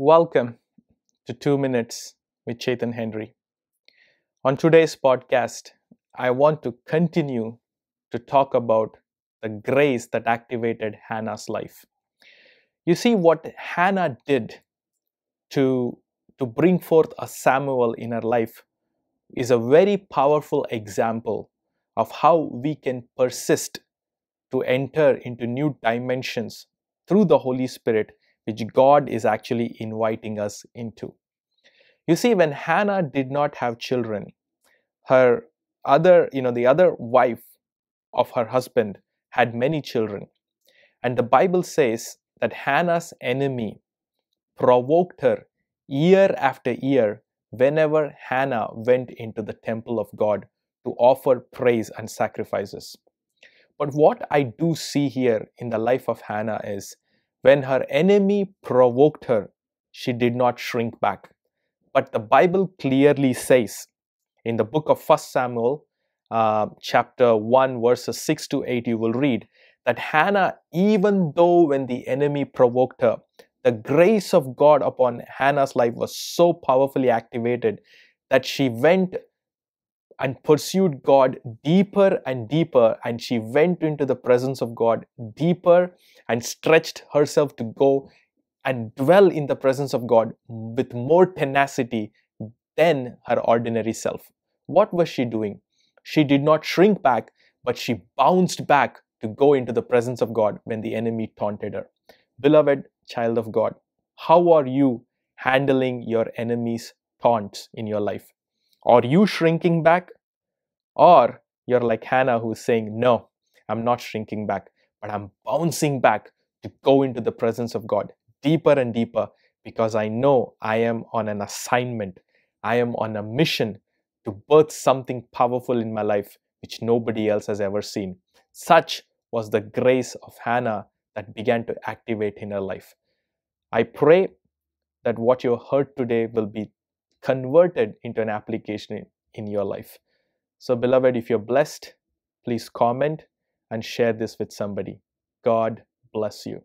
Welcome to Two Minutes with Chetan Henry. On today's podcast, I want to continue to talk about the grace that activated Hannah's life. You see, what Hannah did to, to bring forth a Samuel in her life is a very powerful example of how we can persist to enter into new dimensions through the Holy Spirit which God is actually inviting us into. You see, when Hannah did not have children, her other, you know, the other wife of her husband had many children. And the Bible says that Hannah's enemy provoked her year after year whenever Hannah went into the temple of God to offer praise and sacrifices. But what I do see here in the life of Hannah is when her enemy provoked her, she did not shrink back. But the Bible clearly says in the book of 1 Samuel, uh, chapter 1, verses 6 to 8, you will read that Hannah, even though when the enemy provoked her, the grace of God upon Hannah's life was so powerfully activated that she went and pursued God deeper and deeper, and she went into the presence of God deeper and stretched herself to go and dwell in the presence of God with more tenacity than her ordinary self. What was she doing? She did not shrink back, but she bounced back to go into the presence of God when the enemy taunted her. Beloved child of God, how are you handling your enemy's taunts in your life? Are you shrinking back? Or you're like Hannah who's saying, No, I'm not shrinking back, but I'm bouncing back to go into the presence of God deeper and deeper because I know I am on an assignment. I am on a mission to birth something powerful in my life which nobody else has ever seen. Such was the grace of Hannah that began to activate in her life. I pray that what you heard today will be converted into an application in, in your life. So, beloved, if you're blessed, please comment and share this with somebody. God bless you.